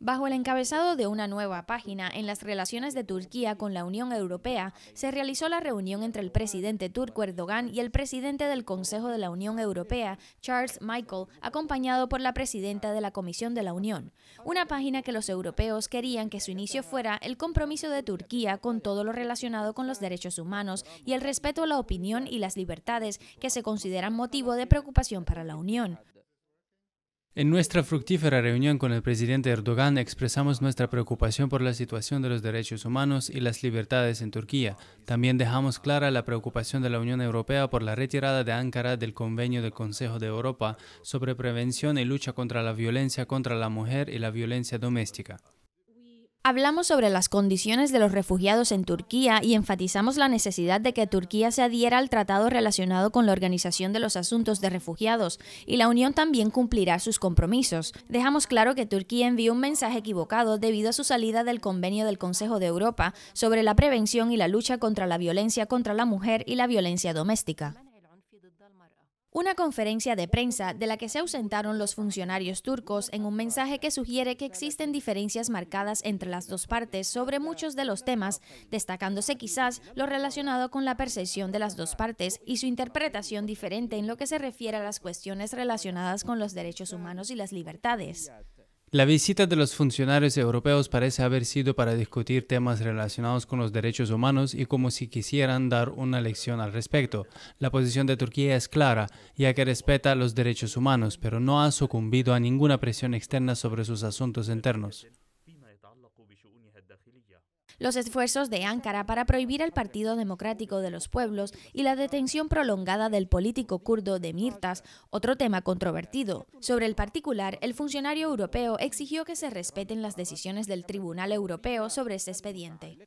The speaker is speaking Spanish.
Bajo el encabezado de una nueva página en las relaciones de Turquía con la Unión Europea, se realizó la reunión entre el presidente turco Erdogan y el presidente del Consejo de la Unión Europea, Charles Michael, acompañado por la presidenta de la Comisión de la Unión. Una página que los europeos querían que su inicio fuera el compromiso de Turquía con todo lo relacionado con los derechos humanos y el respeto a la opinión y las libertades que se consideran motivo de preocupación para la Unión. En nuestra fructífera reunión con el presidente Erdogan expresamos nuestra preocupación por la situación de los derechos humanos y las libertades en Turquía. También dejamos clara la preocupación de la Unión Europea por la retirada de Ankara del convenio del Consejo de Europa sobre prevención y lucha contra la violencia contra la mujer y la violencia doméstica. Hablamos sobre las condiciones de los refugiados en Turquía y enfatizamos la necesidad de que Turquía se adhiera al tratado relacionado con la Organización de los Asuntos de Refugiados y la Unión también cumplirá sus compromisos. Dejamos claro que Turquía envió un mensaje equivocado debido a su salida del convenio del Consejo de Europa sobre la prevención y la lucha contra la violencia contra la mujer y la violencia doméstica. Una conferencia de prensa de la que se ausentaron los funcionarios turcos en un mensaje que sugiere que existen diferencias marcadas entre las dos partes sobre muchos de los temas, destacándose quizás lo relacionado con la percepción de las dos partes y su interpretación diferente en lo que se refiere a las cuestiones relacionadas con los derechos humanos y las libertades. La visita de los funcionarios europeos parece haber sido para discutir temas relacionados con los derechos humanos y como si quisieran dar una lección al respecto. La posición de Turquía es clara, ya que respeta los derechos humanos, pero no ha sucumbido a ninguna presión externa sobre sus asuntos internos. Los esfuerzos de Ankara para prohibir al Partido Democrático de los Pueblos y la detención prolongada del político kurdo de Mirtas, otro tema controvertido. Sobre el particular, el funcionario europeo exigió que se respeten las decisiones del Tribunal Europeo sobre este expediente.